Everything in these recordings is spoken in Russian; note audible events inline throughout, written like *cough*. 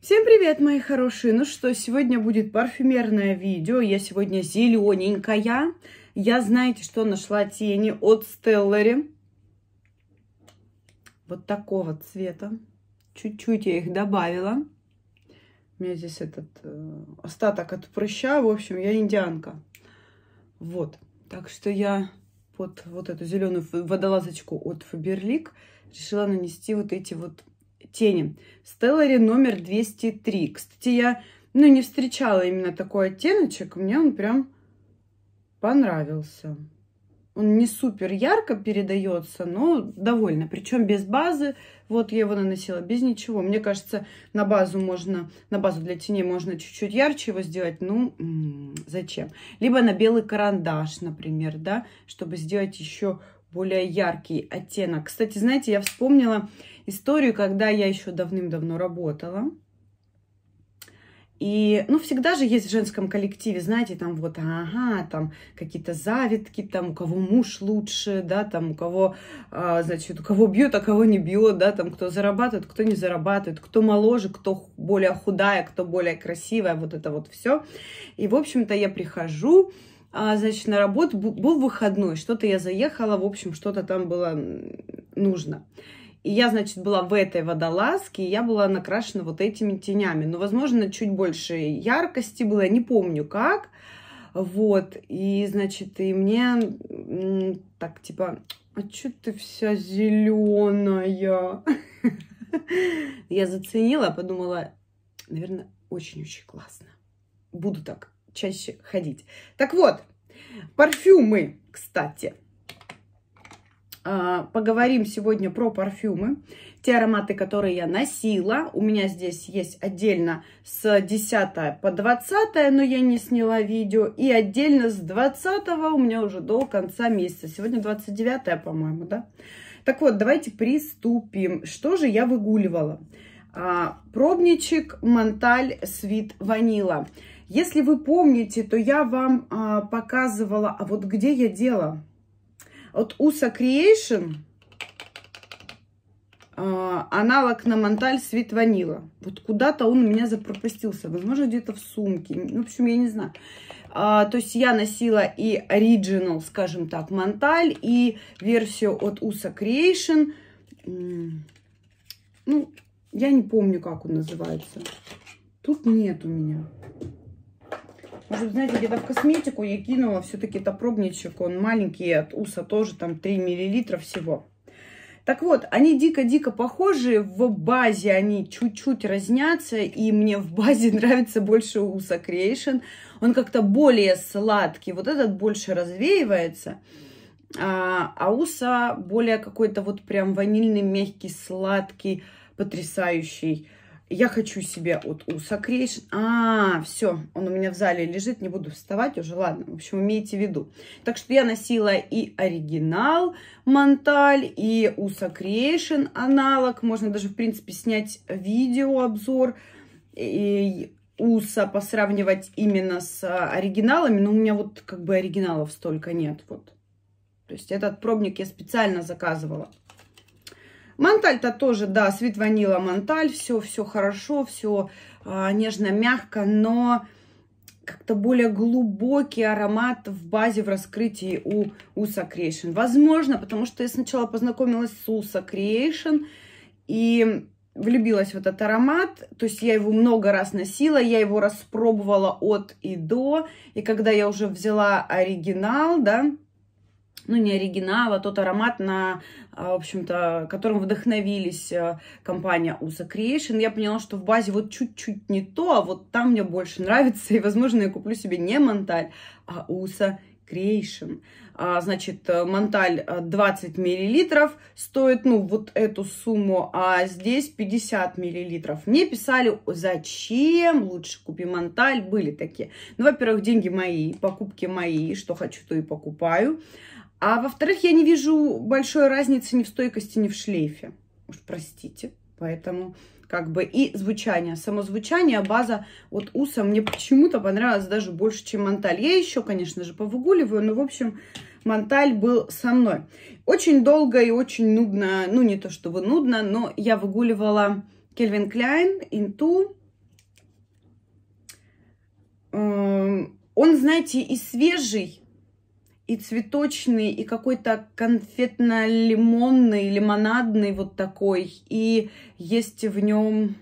Всем привет, мои хорошие! Ну что, сегодня будет парфюмерное видео. Я сегодня зелененькая. Я, знаете, что нашла тени от Стеллари. Вот такого цвета. Чуть-чуть я их добавила. У меня здесь этот э, остаток от прыща. В общем, я индианка. Вот. Так что я под вот эту зеленую водолазочку от Фаберлик решила нанести вот эти вот тени. Стеллари номер 203. Кстати, я ну, не встречала именно такой оттеночек. Мне он прям понравился. Он не супер ярко передается, но довольно. Причем без базы. Вот я его наносила без ничего. Мне кажется, на базу можно, на базу для теней можно чуть-чуть ярче его сделать. Ну, зачем? Либо на белый карандаш, например, да, чтобы сделать еще более яркий оттенок. Кстати, знаете, я вспомнила историю, когда я еще давным-давно работала. И, ну, всегда же есть в женском коллективе, знаете, там вот, ага, там какие-то завитки, там у кого муж лучше, да, там у кого, а, значит, у кого бьет, а кого не бьет, да, там кто зарабатывает, кто не зарабатывает, кто моложе, кто более худая, кто более красивая, вот это вот все. И, в общем-то, я прихожу, а, значит, на работу был выходной, что-то я заехала, в общем, что-то там было нужно. И я, значит, была в этой водолазке, и я была накрашена вот этими тенями. Но, возможно, чуть больше яркости было, я не помню как. Вот, и, значит, и мне так, типа, а чё ты вся зеленая? *laughs* Я заценила, подумала, наверное, очень-очень классно. Буду так чаще ходить. Так вот, парфюмы, кстати. А, поговорим сегодня про парфюмы, те ароматы, которые я носила. У меня здесь есть отдельно с 10 по 20, но я не сняла видео. И отдельно с 20 у меня уже до конца месяца. Сегодня 29, по-моему, да? Так вот, давайте приступим. Что же я выгуливала? А, пробничек Монталь Свит Ванила. Если вы помните, то я вам а, показывала, а вот где я делала? От USA Creation а, аналог на Монталь Свит Ванила. Вот куда-то он у меня запропастился, Возможно, где-то в сумке. Ну, в общем, я не знаю. А, то есть я носила и оригинал, скажем так, Монталь, и версию от USA Creation. Ну, я не помню, как он называется. Тут нет у меня. Может знаете, где-то в косметику я кинула все-таки это пробничек. Он маленький, от уса тоже там 3 миллилитра всего. Так вот, они дико-дико похожи, в базе они чуть-чуть разнятся, и мне в базе *laughs* нравится больше Уса Creation. Он как-то более сладкий, вот этот больше развеивается, а, а Уса более какой-то вот прям ванильный, мягкий, сладкий, потрясающий. Я хочу себе от Уса Creation. А, все, он у меня в зале лежит, не буду вставать уже, ладно. В общем, имейте в виду. Так что я носила и оригинал Монталь, и Уса Creation аналог. Можно даже, в принципе, снять видеообзор и Уса посравнивать именно с а, оригиналами. Но у меня вот как бы оригиналов столько нет, вот. То есть этот пробник я специально заказывала. Манталь-то тоже, да, свит ванила манталь, все, все хорошо, все э, а, нежно, мягко, но как-то более глубокий аромат в базе, в раскрытии у Уса Creation. Возможно, потому что я сначала познакомилась с Уса Creation и влюбилась в этот аромат. То есть я его много раз носила, я его распробовала от и до. И когда я уже взяла оригинал, да, ну, не оригинал, а тот аромат, на, а, в общем-то, которым вдохновились э, компания USA Creation. Я поняла, что в базе вот чуть-чуть не то, а вот там мне больше нравится, и, возможно, я куплю себе не Монталь, а USA Creation. А, значит, э, Монталь 20 э, миллилитров стоит, ну, вот эту сумму, а здесь 50 миллилитров. Мне писали, зачем лучше купи Монталь, были такие. Ну, во-первых, деньги мои, покупки мои, что хочу, то и покупаю. А во-вторых, я не вижу большой разницы ни в стойкости, ни в шлейфе. Уж простите. Поэтому как бы и звучание. Само звучание, база от уса мне почему-то понравилась даже больше, чем монталь. Я еще, конечно же, повыгуливаю, но, в общем, монталь был со мной. Очень долго и очень нудно, ну, не то чтобы нудно, но я выгуливала Кельвин Кляйн, Инту. Эм, он, знаете, и свежий, и цветочный, и какой-то конфетно-лимонный, лимонадный вот такой. И есть в нем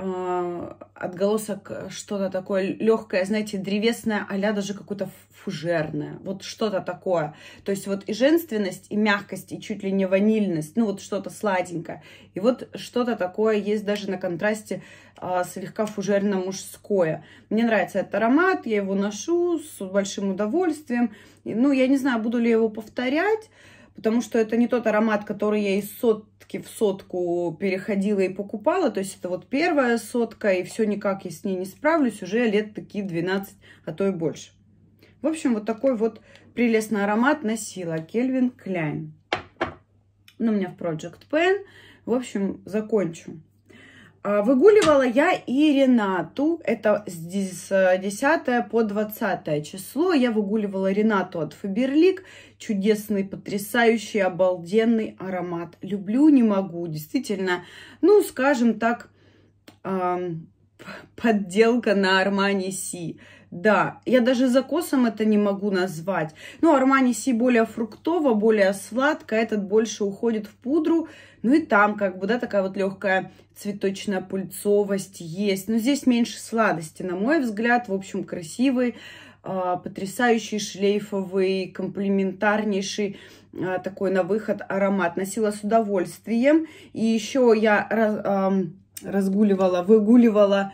Э, отголосок э, что-то такое легкое, знаете, древесное, а даже какое-то фужерное, вот что-то такое. То есть вот и женственность, и мягкость, и чуть ли не ванильность, ну вот что-то сладенькое. И вот что-то такое есть даже на контрасте а, слегка фужерно-мужское. Мне нравится этот аромат, я его ношу с большим удовольствием. Ну, я не знаю, буду ли я его повторять, потому что это не тот аромат, который я из сот все в сотку переходила и покупала. То есть это вот первая сотка, и все никак я с ней не справлюсь. Уже лет такие 12, а то и больше. В общем, вот такой вот прелестный аромат носила Кельвин Кляйн. Ну у меня в Project Pen. В общем, закончу а, выгуливала я и Ренату, это с 10 э, по 20 число. Я выгуливала Ренату от Фаберлик. Чудесный, потрясающий, обалденный аромат. Люблю, не могу. Действительно, ну, скажем так, *laughs* подделка на Армани Си. Да, я даже закосом это не могу назвать. Ну, Армани Си более фруктово, более сладко, этот больше уходит в пудру. Ну и там как бы, да, такая вот легкая цветочная пульцовость есть. Но здесь меньше сладости, на мой взгляд. В общем, красивый, а, потрясающий шлейфовый, комплиментарнейший а, такой на выход аромат. Носила с удовольствием. И еще я разгуливала, выгуливала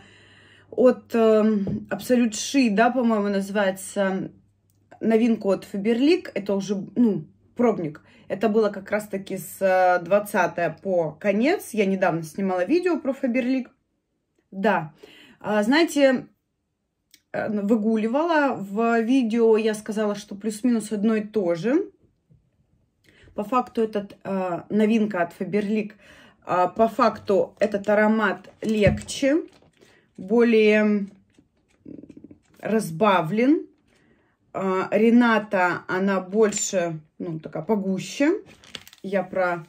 от эм, Absolute She, да, по-моему, называется новинку от Фаберлик. Это уже, ну, пробник. Это было как раз-таки с 20 э, по конец. Я недавно снимала видео про Фаберлик. Да. А, знаете, э, выгуливала. В видео я сказала, что плюс-минус одно и то же. По факту этот э, новинка от Фаберлик. по факту этот аромат легче более разбавлен. А, Рената, она больше, ну, такая погуще. Я про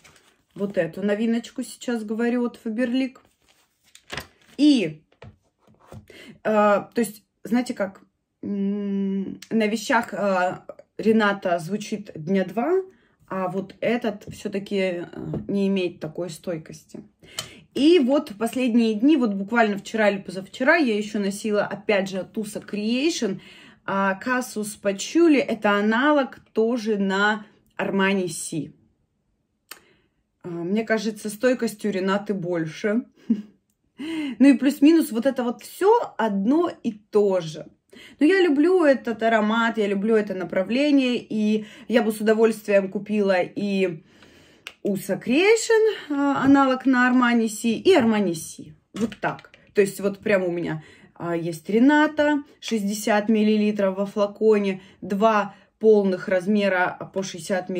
вот эту новиночку сейчас говорю от Фаберлик. И, а, то есть, знаете как, на вещах а, Рената звучит дня два, а вот этот все-таки э, не имеет такой стойкости. И вот последние дни, вот буквально вчера или позавчера, я еще носила, опять же, от Туса Creation кассу с пачули. Это аналог тоже на Armani Си. А, мне кажется, стойкостью Ренаты больше. *laughs* Ну и плюс-минус вот это вот все одно и то же. Но я люблю этот аромат, я люблю это направление, и я бы с удовольствием купила и Уса Creation, э, аналог на Армани Си и Армани Си. Вот так. То есть вот прямо у меня а, есть Рената, 60 мл во флаконе, два полных размера а, по 60 мл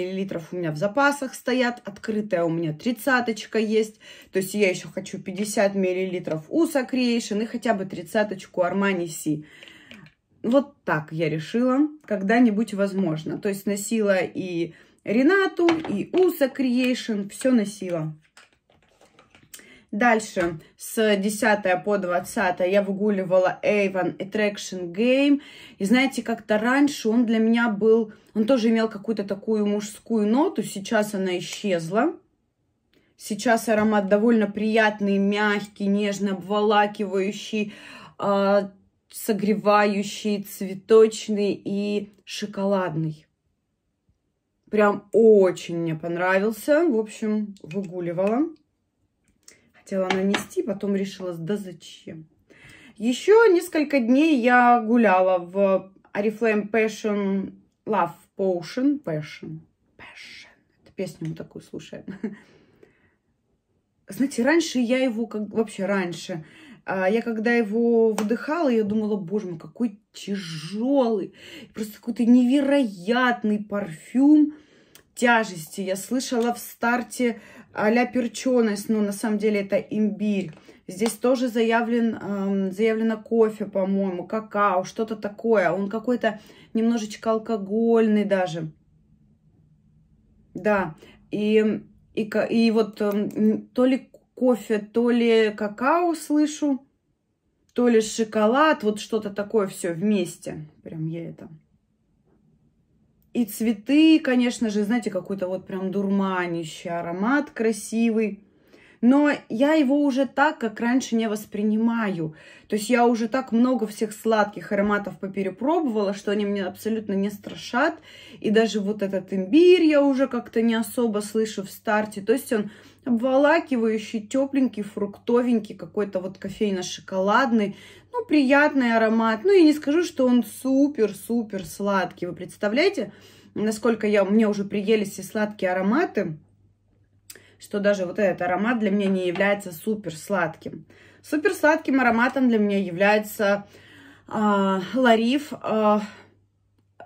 у меня в запасах стоят. Открытая у меня тридцаточка есть. То есть я еще хочу 50 мл Уса Creation и хотя бы тридцаточку Armani Си. Вот так я решила. Когда-нибудь возможно. То есть носила и Ренату и Уса Creation. Все носила. Дальше с 10 по 20 я выгуливала Avon Attraction Game. И знаете, как-то раньше он для меня был... Он тоже имел какую-то такую мужскую ноту. Сейчас она исчезла. Сейчас аромат довольно приятный, мягкий, нежно обволакивающий, а, согревающий, цветочный и шоколадный. Прям очень мне понравился. В общем, выгуливала. Хотела нанести, потом решила, да зачем. Еще несколько дней я гуляла в Oriflame Passion Love Potion. Passion. Passion. Это песню мы такую слушаем. Знаете, раньше я его, как вообще раньше, а, я когда его выдыхала, я думала, боже мой, какой тяжелый, просто какой-то невероятный парфюм тяжести. Я слышала в старте а-ля перченость, но ну, на самом деле это имбирь. Здесь тоже заявлен, эм, заявлено кофе, по-моему, какао, что-то такое. Он какой-то немножечко алкогольный даже. Да, и, и, и вот эм, то ли кофе, то ли какао слышу, то ли шоколад, вот что-то такое все вместе. Прям я это... И цветы, конечно же, знаете, какой-то вот прям дурманище, аромат красивый. Но я его уже так, как раньше, не воспринимаю. То есть я уже так много всех сладких ароматов поперепробовала, что они мне абсолютно не страшат. И даже вот этот имбирь я уже как-то не особо слышу в старте. То есть он обволакивающий, тепленький, фруктовенький, какой-то вот кофейно-шоколадный. Ну, приятный аромат. Ну, я не скажу, что он супер-супер сладкий. Вы представляете, насколько я, мне уже приелись и сладкие ароматы, что даже вот этот аромат для меня не является супер сладким. Супер сладким ароматом для меня является э, Лариф э,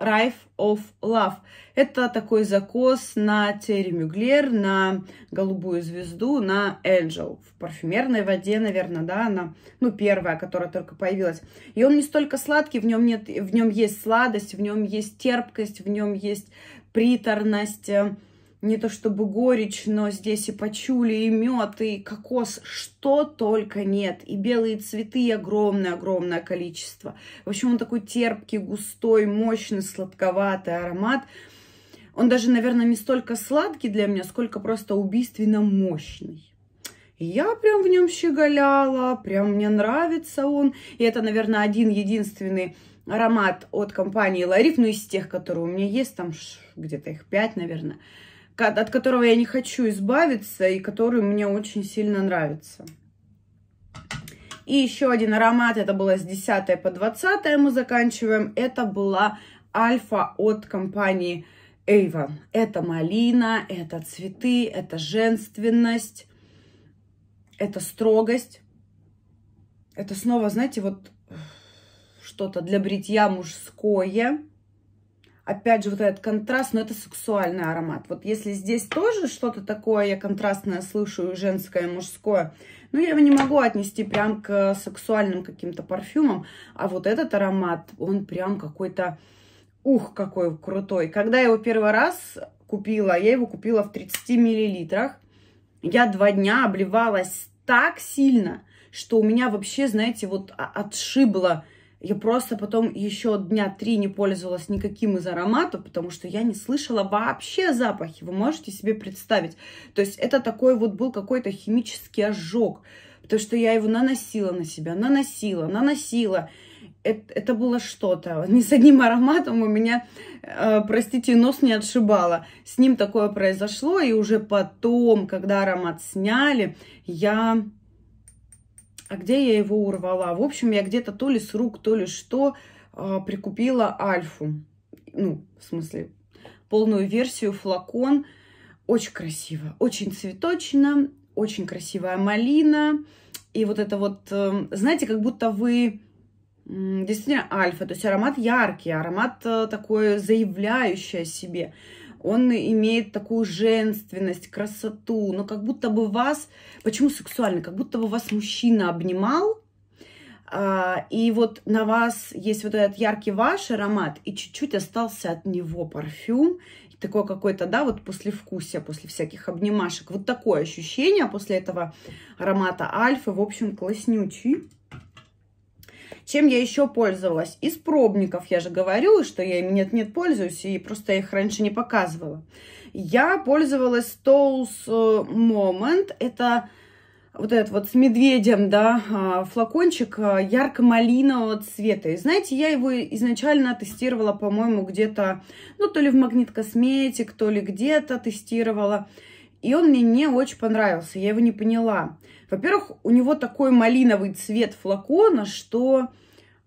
Rife of Love. Это такой закос на Терри Мюглер, на голубую звезду, на Angel. В парфюмерной воде, наверное, да, она, ну, первая, которая только появилась. И он не столько сладкий, в нем, нет, в нем есть сладость, в нем есть терпкость, в нем есть приторность, э, не то чтобы горечь, но здесь и пачули, и мед, и кокос, что только нет. И белые цветы, и огромное-огромное количество. В общем, он такой терпкий, густой, мощный, сладковатый аромат. Он даже, наверное, не столько сладкий для меня, сколько просто убийственно мощный. я прям в нем щеголяла, прям мне нравится он. И это, наверное, один единственный аромат от компании Лариф, ну, из тех, которые у меня есть, там где-то их пять, наверное от которого я не хочу избавиться и который мне очень сильно нравится. И еще один аромат, это было с 10 по 20 мы заканчиваем. Это была альфа от компании Avon. Это малина, это цветы, это женственность, это строгость. Это снова, знаете, вот что-то для бритья мужское. Опять же, вот этот контраст, но это сексуальный аромат. Вот если здесь тоже что-то такое, я контрастное слышу, женское, мужское, но ну, я его не могу отнести прям к сексуальным каким-то парфюмам. А вот этот аромат, он прям какой-то, ух, какой крутой. Когда я его первый раз купила, я его купила в 30 миллилитрах. Я два дня обливалась так сильно, что у меня вообще, знаете, вот отшибло я просто потом еще дня три не пользовалась никаким из ароматов, потому что я не слышала вообще запахи. Вы можете себе представить? То есть это такой вот был какой-то химический ожог, потому что я его наносила на себя, наносила, наносила. Это, это было что-то. *laughs* Ни с одним ароматом у меня, э, простите, нос не отшибало. С ним такое произошло, и уже потом, когда аромат сняли, я а где я его урвала? В общем, я где-то то ли с рук, то ли что а, прикупила альфу. Ну, в смысле, полную версию, флакон. Очень красиво, очень цветочно, очень красивая малина. И вот это вот, э, знаете, как будто вы действительно альфа, то есть аромат яркий, аромат э, такой заявляющий о себе он имеет такую женственность, красоту, но как будто бы вас, почему сексуально, как будто бы вас мужчина обнимал, а, и вот на вас есть вот этот яркий ваш аромат, и чуть-чуть остался от него парфюм, такое какое-то, да, вот после вкуса, после всяких обнимашек. Вот такое ощущение после этого аромата альфа, в общем, класснючий. Чем я еще пользовалась? Из пробников, я же говорю, что я ими нет-нет пользуюсь, и просто их раньше не показывала. Я пользовалась Toast э, Moment, это вот этот вот с медведем, да, а, флакончик э, ярко-малинового цвета. И знаете, я его изначально тестировала, по-моему, где-то, ну, то ли в Магнит Косметик, то ли где-то тестировала. И он мне не очень понравился, я его не поняла. Во-первых, у него такой малиновый цвет флакона, что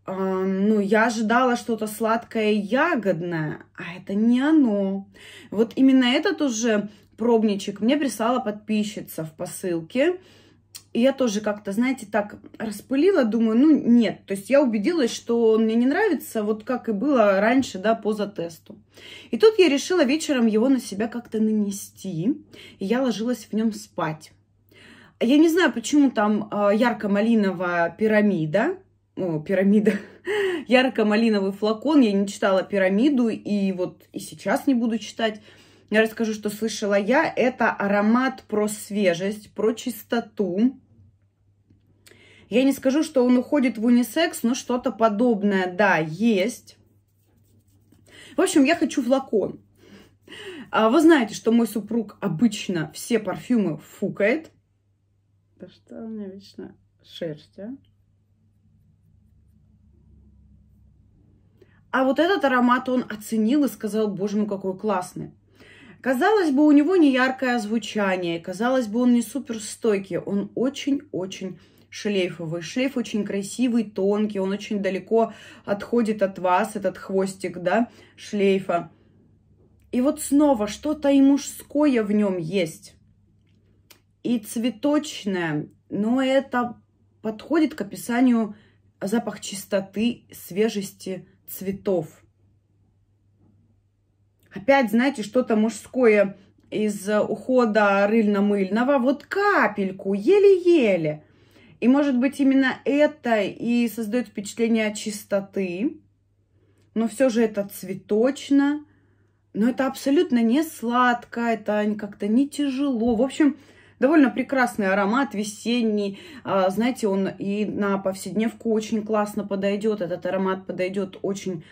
э, ну, я ожидала что-то сладкое ягодное, а это не оно. Вот именно этот уже пробничек мне прислала подписчица в посылке. И я тоже как-то, знаете, так распылила, думаю, ну нет. То есть я убедилась, что он мне не нравится, вот как и было раньше, да, по затесту. И тут я решила вечером его на себя как-то нанести, и я ложилась в нем спать. Я не знаю, почему там а, ярко-малиновая пирамида, о, пирамида, *laughs* ярко-малиновый флакон, я не читала пирамиду, и вот и сейчас не буду читать. Я расскажу, что слышала я. Это аромат про свежесть, про чистоту. Я не скажу, что он уходит в унисекс, но что-то подобное, да, есть. В общем, я хочу флакон. А Вы знаете, что мой супруг обычно все парфюмы фукает что у каштан, вічна шерстя. А. а вот этот аромат он оценил и сказал, боже мой, какой классный. Казалось бы, у него не яркое звучание, казалось бы, он не суперстойкий, он очень-очень шлейфовый. Шлейф очень красивый, тонкий, он очень далеко отходит от вас, этот хвостик, да, шлейфа. И вот снова что-то и мужское в нем есть и цветочное, но это подходит к описанию запах чистоты, свежести цветов. Опять, знаете, что-то мужское из ухода рыльно-мыльного, вот капельку, еле-еле. И, может быть, именно это и создает впечатление чистоты, но все же это цветочно, но это абсолютно не сладко, это как-то не тяжело. В общем, Довольно прекрасный аромат, весенний. А, знаете, он и на повседневку очень классно подойдет. Этот аромат подойдет очень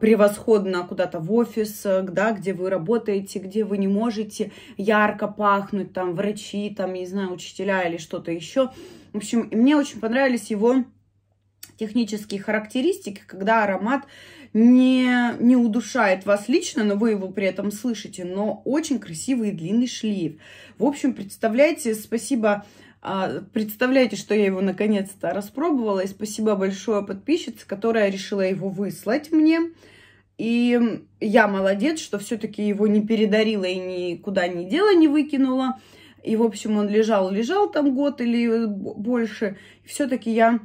превосходно куда-то в офис, э, да, где вы работаете, где вы не можете ярко пахнуть, там, врачи, там, не знаю, учителя или что-то еще. В общем, мне очень понравились его технические характеристики, когда аромат не, не удушает вас лично, но вы его при этом слышите, но очень красивый и длинный шлейф. В общем, представляете, спасибо а, Представляете, что я его наконец-то распробовала. И спасибо большое подписчице, которая решила его выслать мне. И я молодец, что все-таки его не передарила и никуда ни дело не выкинула. И, в общем, он лежал-лежал там год или больше. Все-таки я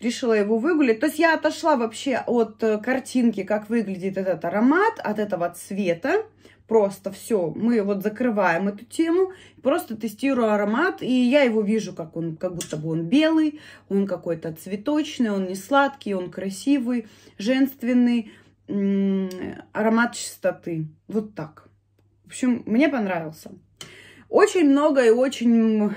решила его выгулять. То есть я отошла вообще от э, картинки, как выглядит этот аромат, от этого цвета. Просто все, мы вот закрываем эту тему, просто тестирую аромат, и я его вижу, как он, как будто бы он белый, он какой-то цветочный, он не сладкий, он красивый, женственный, аромат чистоты. Вот так. В общем, мне понравился. Очень много и очень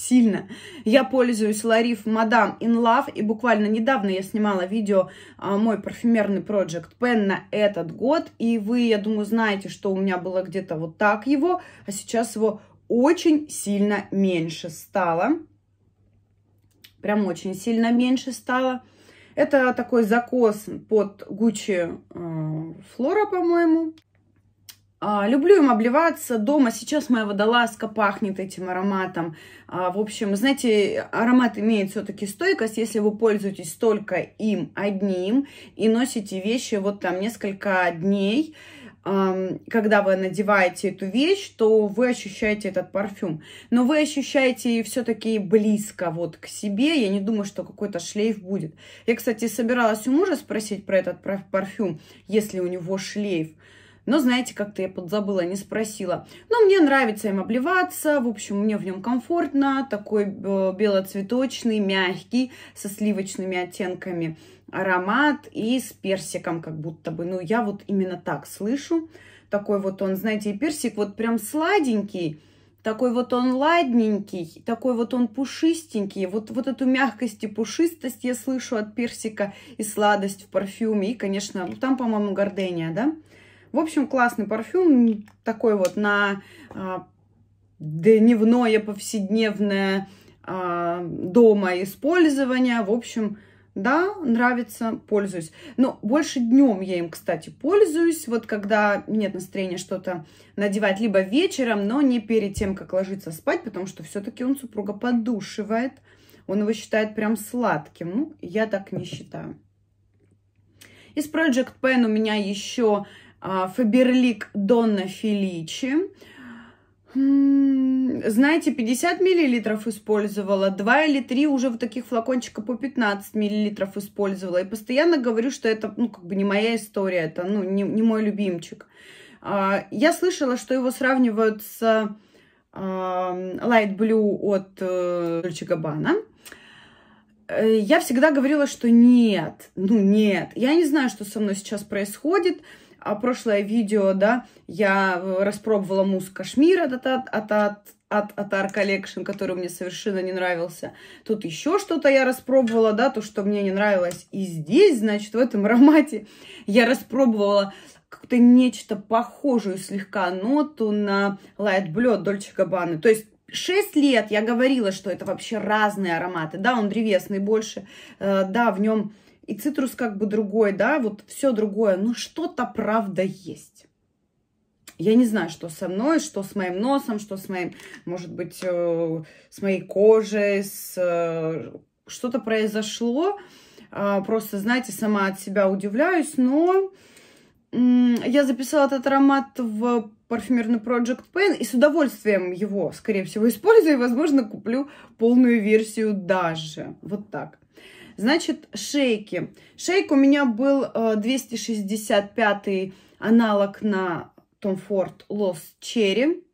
сильно. Я пользуюсь Лариф Мадам in Love, и буквально недавно я снимала видео а, мой парфюмерный проект Pen на этот год, и вы, я думаю, знаете, что у меня было где-то вот так его, а сейчас его очень сильно меньше стало. Прям очень сильно меньше стало. Это такой закос под Гуччи Flora, а, по-моему. А, люблю им обливаться дома. Сейчас моя водолазка пахнет этим ароматом. А, в общем, знаете, аромат имеет все-таки стойкость, если вы пользуетесь только им одним и носите вещи вот там несколько дней когда вы надеваете эту вещь, то вы ощущаете этот парфюм. Но вы ощущаете все-таки близко вот к себе. Я не думаю, что какой-то шлейф будет. Я, кстати, собиралась у мужа спросить про этот парфюм, если у него шлейф. Но, знаете, как-то я подзабыла, не спросила. Но мне нравится им обливаться, в общем, мне в нем комфортно, такой э, белоцветочный, мягкий, со сливочными оттенками аромат и с персиком как будто бы. Ну, я вот именно так слышу. Такой вот он, знаете, и персик вот прям сладенький, такой вот он ладненький, такой вот он пушистенький. Вот, вот эту мягкость и пушистость я слышу от персика и сладость в парфюме. И, конечно, там, по-моему, гордения, да? В общем, классный парфюм, такой вот на а, дневное, повседневное а, дома использование. В общем, да, нравится, пользуюсь. Но больше днем я им, кстати, пользуюсь. Вот когда нет настроения что-то надевать, либо вечером, но не перед тем, как ложиться спать, потому что все-таки он супруга подушивает. Он его считает прям сладким. Ну, я так не считаю. Из Project Pen у меня еще а, Фаберлик Донна Феличи. Знаете, 50 миллилитров использовала, 2 или 3 уже в таких флакончика по 15 миллилитров использовала. И постоянно говорю, что это, ну, как бы не моя история, это, ну, не, не мой любимчик. А, я слышала, что его сравнивают с а, Light Blue от э, Dolce Gabbana. Э, я всегда говорила, что нет, ну нет, я не знаю, что со мной сейчас происходит. А прошлое видео, да, я э, распробовала мусс Кашмира от, от, от, от от Atar Collection, который мне совершенно не нравился. Тут еще что-то я распробовала, да, то, что мне не нравилось. И здесь, значит, в этом аромате я распробовала как-то нечто похожую слегка ноту на Light Blue Dolce Gabbana. То есть шесть лет я говорила, что это вообще разные ароматы. Да, он древесный больше, э, да, в нем и цитрус как бы другой, да, вот все другое, но ну, что-то правда есть. Я не знаю, что со мной, что с моим носом, что с моим, может быть, э, с моей кожей, с... Э, что-то произошло. А, просто, знаете, сама от себя удивляюсь, но я записала этот аромат в парфюмерный Project Pen и с удовольствием его, скорее всего, использую и, возможно, куплю полную версию даже. Вот так. Значит, шейки. Шейк у меня был 265 э, аналог на Tom Ford Lost Cherry.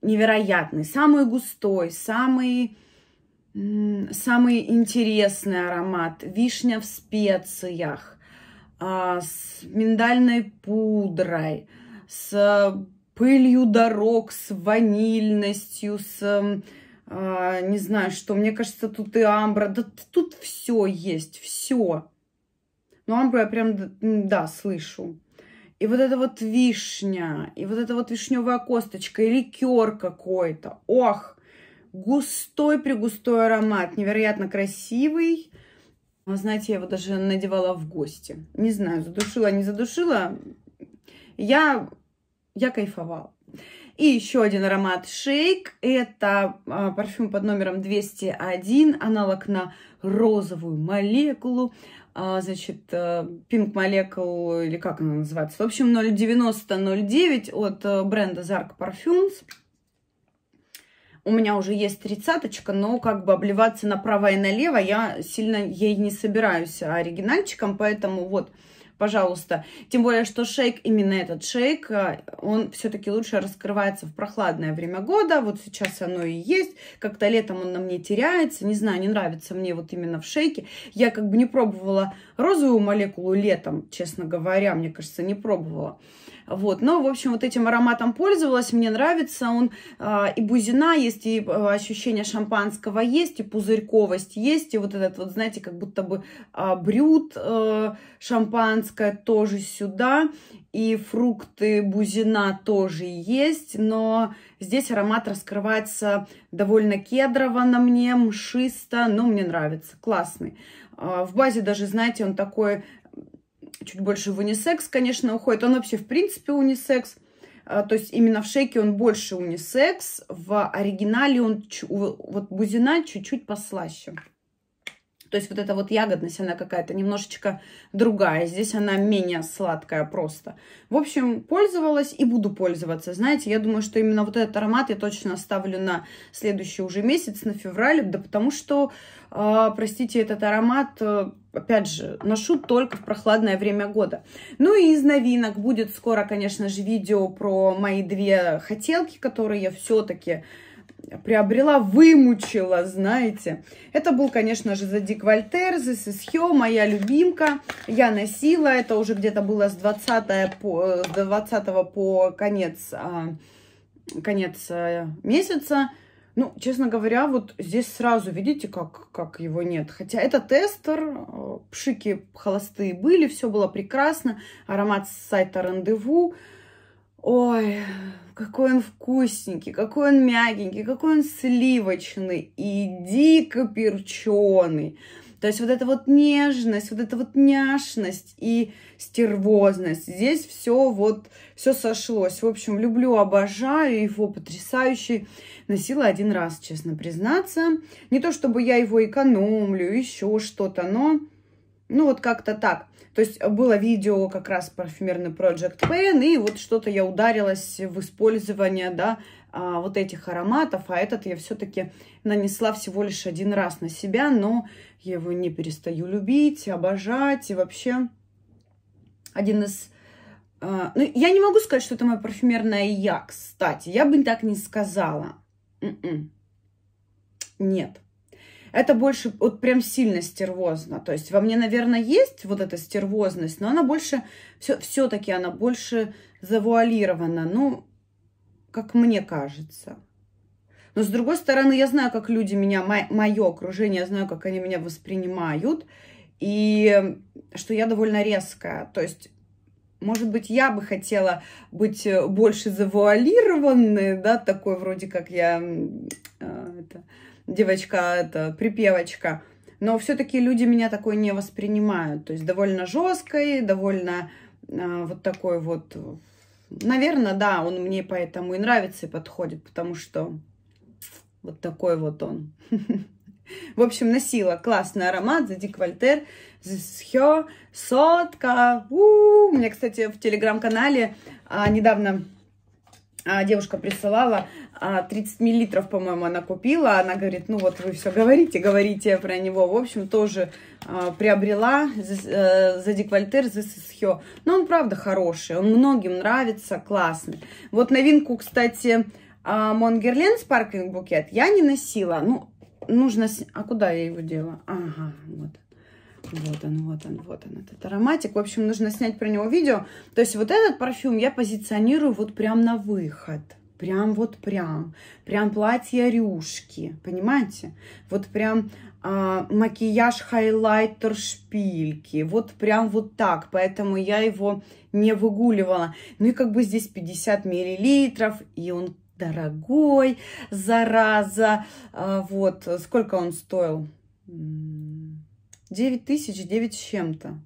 Невероятный, самый густой, самый, самый интересный аромат. Вишня в специях, а, с миндальной пудрой, с пылью дорог, с ванильностью, с а, не знаю что. Мне кажется, тут и амбра. Да тут все есть, все. Но ну, амбру я прям, да, слышу. И вот эта вот вишня, и вот эта вот вишневая косточка, и ликер какой-то. Ох, густой пригустой аромат, невероятно красивый. знаете, я его даже надевала в гости. Не знаю, задушила, не задушила. Я, я кайфовала. И еще один аромат Шейк. Это а, парфюм под номером 201, аналог на розовую молекулу. А, значит, э, Pink Molecule, или как она называется. В общем, 09009 от э, бренда Zark Parfums. У меня уже есть тридцаточка, но как бы обливаться направо и налево я сильно ей не собираюсь а оригинальчиком, поэтому вот пожалуйста. Тем более, что шейк, именно этот шейк, э, он все-таки лучше раскрывается в прохладное время года. Вот сейчас оно и есть. Как-то летом он на мне теряется. Не знаю, не нравится мне вот именно в шейке. Я как бы не пробовала розовую молекулу летом, честно говоря. Мне кажется, не пробовала. Вот. Но, в общем, вот этим ароматом пользовалась. Мне нравится он. Э, и бузина есть, и э, ощущение шампанского есть, и пузырьковость есть. И вот этот вот, знаете, как будто бы э, брют шампанского Лиманская тоже сюда, и фрукты бузина тоже есть, но здесь аромат раскрывается довольно кедрово на мне, мшисто, но мне нравится, классный. А, в базе даже, знаете, он такой чуть больше в унисекс, конечно, уходит. Он вообще, в принципе, унисекс. А, то есть именно в шейке он больше унисекс, в оригинале он вот бузина чуть-чуть послаще. То есть вот эта вот ягодность, она какая-то немножечко другая. Здесь она менее сладкая просто. В общем, пользовалась и буду пользоваться. Знаете, я думаю, что именно вот этот аромат я точно оставлю на следующий уже месяц, на февраль. Да потому что, э, простите, этот аромат... Э, опять же, ношу только в прохладное время года. Ну и из новинок будет скоро, конечно же, видео про мои две хотелки, которые я все-таки приобрела, вымучила, знаете. Это был, конечно же, Задик Вольтер, This is моя любимка. Я носила, это уже где-то было с 20 по, с э, 20 по конец, а, конец э, месяца. Ну, честно говоря, вот здесь сразу видите, как, как его нет. Хотя это тестер, э, пшики холостые были, все было прекрасно. Аромат с сайта рандеву. Ой, какой он вкусненький, какой он мягенький, какой он сливочный и дико перченый. То есть вот эта вот нежность, вот эта вот няшность и стервозность. Здесь все вот, все сошлось. В общем, люблю, обожаю его, потрясающий. Носила один раз, честно признаться. Не то чтобы я его экономлю, еще что-то, но ну, вот как-то так. То есть э, было видео как раз парфюмерный Project Pen, и вот что-то я ударилась в использование, да, а, вот этих ароматов, а этот я все-таки нанесла всего лишь один раз на себя, но я его не перестаю любить, обожать, и вообще один из... А, ну, я не могу сказать, что это моя парфюмерная я, кстати, я бы так не сказала. М-м. Нет это больше вот прям сильно стервозно. То есть во мне, наверное, есть вот эта стервозность, но она больше, все, все-таки она больше завуалирована, ну, как мне кажется. Но с другой стороны, я знаю, как люди меня, мое окружение, я знаю, как они меня воспринимают, и что я довольно резкая. То есть может быть, я бы хотела быть э, больше завуалированной, да, такой вроде как я э, это, девочка, это, припевочка. Но все-таки люди меня такой не воспринимают. То есть довольно жесткой, довольно э, вот такой вот... Наверное, да, он мне поэтому и нравится и подходит, потому что вот такой вот он. *laughs* В общем, носила классный аромат, за диквальтер, Зисхё, Сотка. У -у -у. У меня, кстати, в телеграм-канале а, недавно а, девушка присылала 30 а, миллилитров, по-моему, она купила. Она говорит, ну вот вы все говорите, говорите про него. В общем, тоже а, приобрела э, за деквальтер за Сисхё. Но он, правда, хороший. Он многим нравится, классный. Вот новинку, кстати, Монгерлен Спарклинг Букет я не носила. Ну, нужно... А куда я его дела? Ага, вот. Вот он, вот он, вот он, этот ароматик. В общем, нужно снять про него видео. То есть вот этот парфюм я позиционирую вот прям на выход. Прям вот прям. Прям платье рюшки, понимаете? Вот прям а, макияж хайлайтер шпильки. Вот прям вот так. Поэтому я его не выгуливала. Ну и как бы здесь 50 миллилитров. И он дорогой, зараза. А, вот. Сколько он стоил? 9 тысяч 9 с чем-то.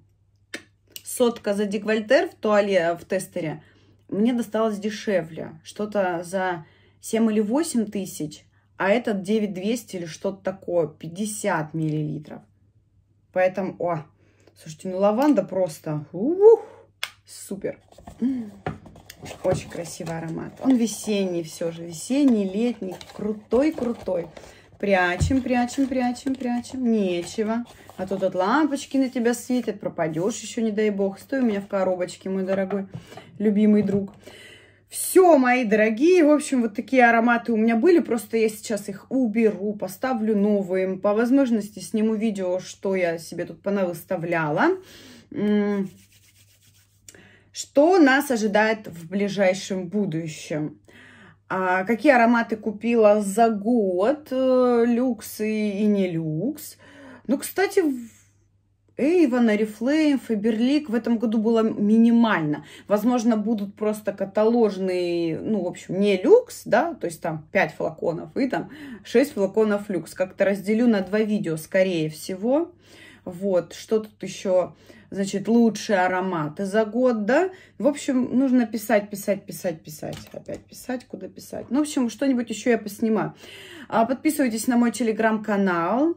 Сотка за деквальтер в туале, в тестере мне досталось дешевле. Что-то за 7 или 8 тысяч, а этот 9200 или что-то такое, 50 миллилитров. Поэтому, о, слушайте, ну лаванда просто, ух, супер. Очень красивый аромат. Он весенний все же, весенний, летний, крутой-крутой. Прячем, прячем, прячем, прячем. Нечего. А то тут лампочки на тебя светят. Пропадешь еще, не дай бог. Стой у меня в коробочке, мой дорогой, любимый друг. Все, мои дорогие, в общем, вот такие ароматы у меня были, просто я сейчас их уберу, поставлю новые, по возможности сниму видео, что я себе тут понавыставляла, что нас ожидает в ближайшем будущем. А какие ароматы купила за год, э, люкс и, и не люкс. Ну, кстати, Эйвон, Арифлейм, Фаберлик в этом году было минимально. Возможно, будут просто каталожные, ну, в общем, не люкс, да, то есть там 5 флаконов и там 6 флаконов люкс. Как-то разделю на два видео, скорее всего. Вот, что тут еще значит, лучшие ароматы за год, да. В общем, нужно писать, писать, писать, писать. Опять писать, куда писать. Ну, в общем, что-нибудь еще я поснимаю. А, подписывайтесь на мой телеграм-канал.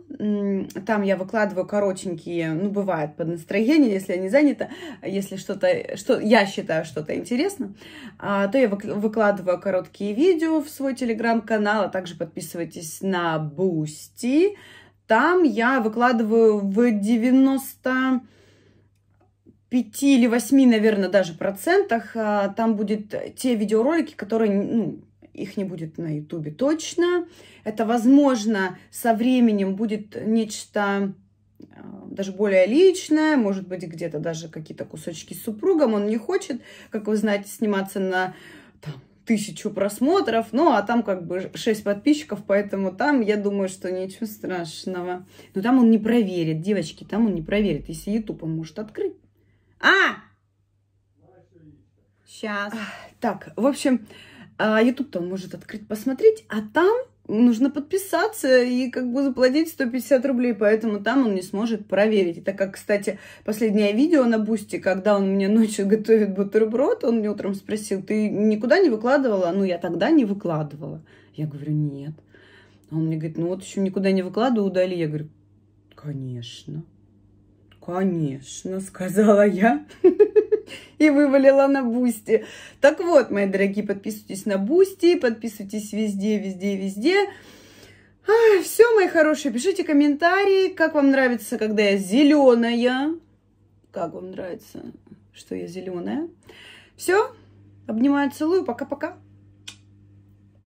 Там я выкладываю коротенькие, ну, бывает, под настроение, если я не занята, если что-то, что я считаю что-то интересно, а, то я выкладываю короткие видео в свой телеграм-канал, а также подписывайтесь на Бусти. Там я выкладываю в 90 5 или 8, наверное, даже процентах а, там будет те видеоролики, которые, ну, их не будет на Ютубе точно. Это, возможно, со временем будет нечто а, даже более личное, может быть, где-то даже какие-то кусочки с супругом. Он не хочет, как вы знаете, сниматься на там, тысячу просмотров, ну, а там как бы шесть подписчиков, поэтому там, я думаю, что ничего страшного. Но там он не проверит, девочки, там он не проверит, если YouTube он может открыть. А! Сейчас. Так, в общем, а, YouTube-то он может открыть, посмотреть, а там нужно подписаться и как бы заплатить 150 рублей, поэтому там он не сможет проверить. И так как, кстати, последнее видео на Бусти, когда он мне ночью *laughs* готовит бутерброд, он мне утром спросил, ты никуда не выкладывала? Ну, я тогда не выкладывала. Я говорю, нет. Он мне говорит, ну вот еще никуда не выкладываю, удали. Я говорю, конечно. «Конечно», — сказала я *laughs* и вывалила на Бусти. Так вот, мои дорогие, подписывайтесь на Бусти, подписывайтесь везде, везде, везде. А, все, мои хорошие, пишите комментарии, как вам нравится, когда я зеленая. Как вам нравится, что я зеленая. Все, обнимаю, целую, пока-пока.